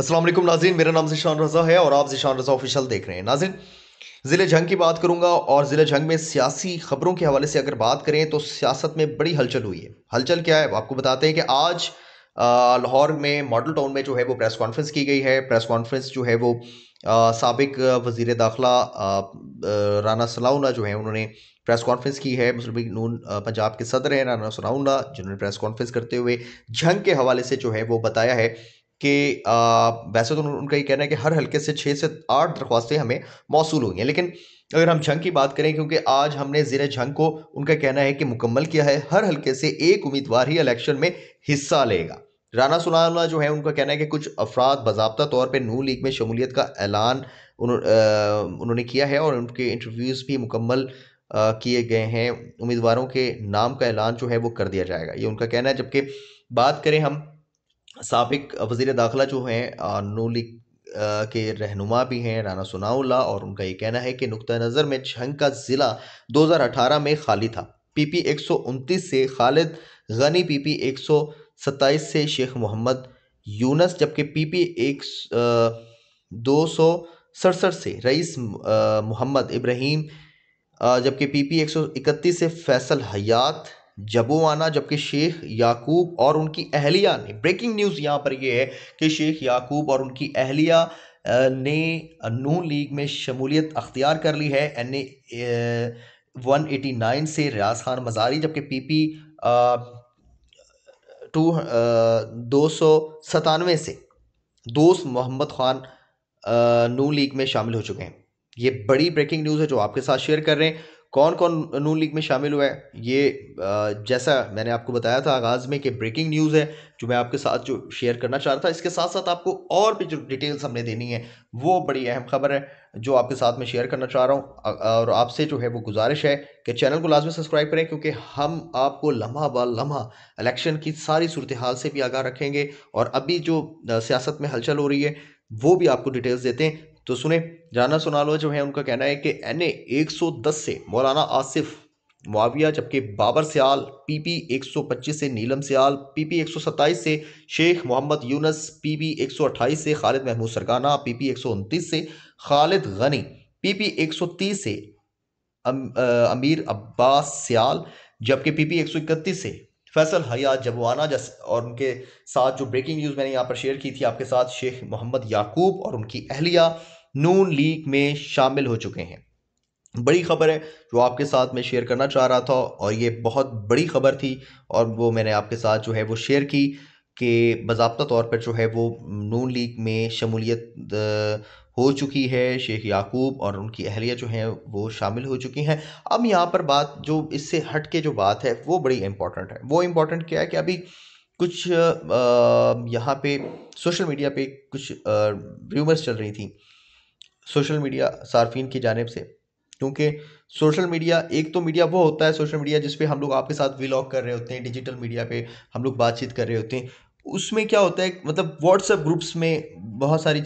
असलम नाजीन मेरा नाम जिशान रज़ा है और आप जिशान रज़ा ऑफिशियल देख रहे हैं नाजिन ज़िले झंग की बात करूंगा और ज़िले झंग में सियासी खबरों के हवाले से अगर बात करें तो सियासत में बड़ी हलचल हुई है हलचल क्या है आपको बताते हैं कि आज लाहौर में मॉडल टाउन में जो है वो प्रेस कॉन्फ्रेंस की गई है प्रेस कॉन्फ्रेंस जो है वो सबक वजीर दाखिला राना सलाउना जो है उन्होंने प्रेस कॉन्फ्रेंस की है मुस्लिम लीग नून पंजाब के सदर हैं राना सलाउना जिन्होंने प्रेस कॉन्फ्रेंस करते हुए झंग के हवाले से जो है वो बताया है कि वैसे तो उनका ये कहना है कि हर हल्के से छः से आठ दरख्वास्तें हमें मौसू हुई हैं लेकिन अगर हम झंग की बात करें क्योंकि आज हमने ज़िर झंग को उनका कहना है कि मुकम्मल किया है हर हल्के से एक उम्मीदवार ही इलेक्शन में हिस्सा लेगा राना सुनाना जो है उनका कहना है कि कुछ अफराद बाबा तौर पर नू लीग में शमूलियत का ऐलान उन्होंने किया है और उनके इंटरव्यूज़ भी मुकम्मल किए गए हैं उम्मीदवारों के नाम का ऐलान जो है वो कर दिया जाएगा ये उनका कहना है जबकि बात करें हम सबक वजीर दाखिला जो हैं नू लीग के रहनुमा भी हैं राना सुनाउल्ला और उनका ये कहना है कि नुक़ नज़र में छंग का ज़िला 2018 में खाली था पीपी 129 से खालिद गनी पीपी 127 से शेख मोहम्मद यूनस जबकि पीपी एक दो सौ सड़सठ से रईस मोहम्मद इब्राहिम जबकि पीपी 131 से फैसल हयात जबोआना जबकि शेख याकूब और उनकी अहलिया ने ब्रेकिंग न्यूज़ यहाँ पर यह है कि शेख याकूब और उनकी अहलिया ने नू लीग में शमूलियत अख्तियार कर ली है N A one eighty nine से रियाज खान मजारी जबकि पी पी टू दो सौ सतानवे से दोस्त मोहम्मद खान नू लीग में शामिल हो चुके हैं ये बड़ी ब्रेकिंग न्यूज़ है जो आपके साथ शेयर कर रहे हैं कौन कौन नून लीग में शामिल हुआ है ये जैसा मैंने आपको बताया था आगाज़ में कि ब्रेकिंग न्यूज़ है जो मैं आपके साथ जो शेयर करना चाह रहा था इसके साथ साथ आपको और भी जो डिटेल्स हमने देनी है वो बड़ी अहम खबर है जो आपके साथ मैं शेयर करना चाह रहा हूँ और आपसे जो है वो गुजारिश है कि चैनल को लाजमी सब्सक्राइब करें क्योंकि हम आपको लम्हा ब लम्हा इलेक्शन की सारी सूरत हाल से भी आगाह रखेंगे और अभी जो सियासत में हलचल हो रही है वो भी आपको डिटेल्स देते हैं तो सुने जाना लो जो है उनका कहना है कि एन ए एक से मौलाना आसिफ मुआविया जबकि बाबर सयाल पीपी 125 से नीलम सयाल पीपी 127 से शेख मोहम्मद यूनस पीपी 128 से खालिद महमूद सरगाना पीपी 129 से खालिद गनी पीपी 130 से अम, आ, अमीर अब्बास सयाल जबकि पीपी 131 से फैसल हयात जबवाना जैसे और उनके साथ जो ब्रेकिंग न्यूज़ मैंने यहाँ पर शेयर की थी आपके साथ शेख मोहम्मद याकूब और उनकी अहलिया नून लीग में शामिल हो चुके हैं बड़ी खबर है जो आपके साथ मैं शेयर करना चाह रहा था और ये बहुत बड़ी खबर थी और वो मैंने आपके साथ जो है वो शेयर की कि बाबा तौर पर जो है वो नून लीग में शमूलियत हो चुकी है शेख याकूब और उनकी अहलिया जो हैं वो शामिल हो चुकी हैं अब यहाँ पर बात जो इससे हट के जो बात है वो बड़ी इंपॉर्टेंट है वो इम्पॉर्टेंट क्या है कि अभी कुछ यहाँ पे सोशल मीडिया पे कुछ र्यूमर्स चल रही थी सोशल मीडिया सार्फिन की जानब से क्योंकि सोशल मीडिया एक तो मीडिया वो होता है सोशल मीडिया जिस पे हम लोग आपके साथ व्लॉग कर रहे होते हैं डिजिटल मीडिया पे हम लोग बातचीत कर रहे होते हैं उसमें क्या होता है मतलब व्हाट्सएप ग्रुप्स में बहुत सारी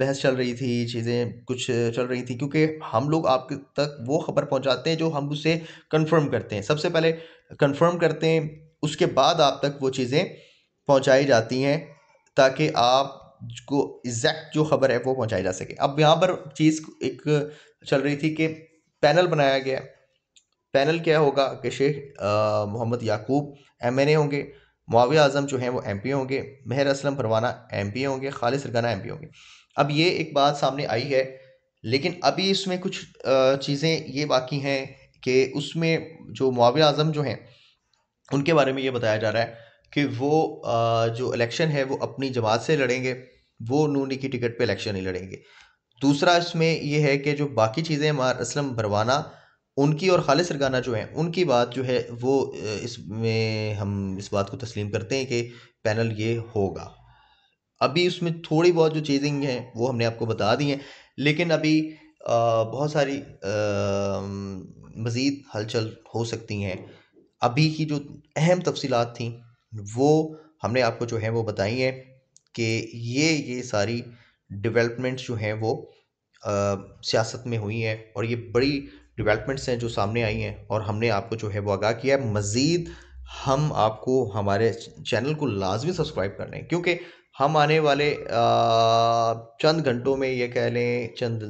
बहस चल रही थी चीज़ें कुछ चल रही थी क्योंकि हम लोग आप तक वो खबर पहुंचाते हैं जो हम उसे कंफर्म करते हैं सबसे पहले कंफर्म करते हैं उसके बाद आप तक वो चीज़ें पहुंचाई जाती हैं ताकि आप को एग्जैक्ट जो खबर है वो पहुंचाई जा सके अब यहाँ पर चीज़ एक चल रही थी कि पैनल बनाया गया पैनल क्या होगा कि शेख मोहम्मद याकूब एम होंगे मुआविया आज़म जो हैं वो एम पी होंगे मेहर असलम परवाना एम पी होंगे खालिद सरगाना एम पी होंगे अब ये एक बात सामने आई है लेकिन अभी इसमें कुछ चीज़ें ये बाकी हैं कि उसमें जो मुआविया आज़म जो हैं उनके बारे में ये बताया जा रहा है कि वो जो इलेक्शन है वो अपनी जमात से लड़ेंगे वो नूनी की टिकट पे इलेक्शन ही लड़ेंगे दूसरा इसमें यह है कि जो बाकी चीज़ें मार असलम भरवाना उनकी और खालिद सरगाना जो हैं उनकी बात जो है वो इसमें हम इस बात को तस्लीम करते हैं कि पैनल ये होगा अभी उसमें थोड़ी बहुत जो चीज़ें हैं वो हमने आपको बता दी हैं लेकिन अभी आ, बहुत सारी मज़ीद हलचल हो सकती हैं अभी की जो अहम तफसीलात थी वो हमने आपको जो है वो बताई हैं कि ये ये सारी डेवलपमेंट्स जो हैं वो सियासत में हुई हैं और ये बड़ी डेवलपमेंट्स हैं जो सामने आई हैं और हमने आपको जो है वो आगाह किया है मज़ीद हम आपको हमारे चैनल को लाजमी सब्सक्राइब कर लें क्योंकि हम आने वाले चंद घंटों में ये कह लें चंद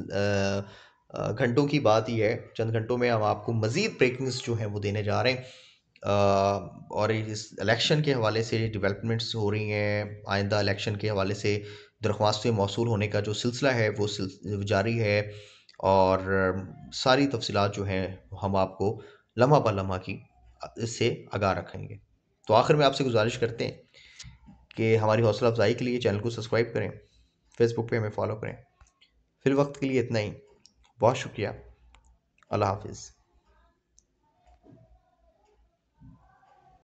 घंटों की बात ही है चंद घंटों में हम आपको मज़ीद ब्रेकिंग्स जो हैं वो देने जा रहे हैं और इस इलेक्शन के हवाले से डेवलपमेंट्स हो रही हैं आइंदा इलेक्शन के हवाले से दरख्वास्तें मौसू होने का जो सिलसिला है वो जारी है और सारी तफसलत जो हैं हम आपको लम्हा पर लम्हा की इससे आगा रखेंगे तो आखिर में आपसे गुजारिश करते हैं कि हमारी हौसला अफजाई के लिए चैनल को सब्सक्राइब करें फेसबुक पे हमें फॉलो करें फिर वक्त के लिए इतना ही बहुत शुक्रिया अल्लाह हाफिज़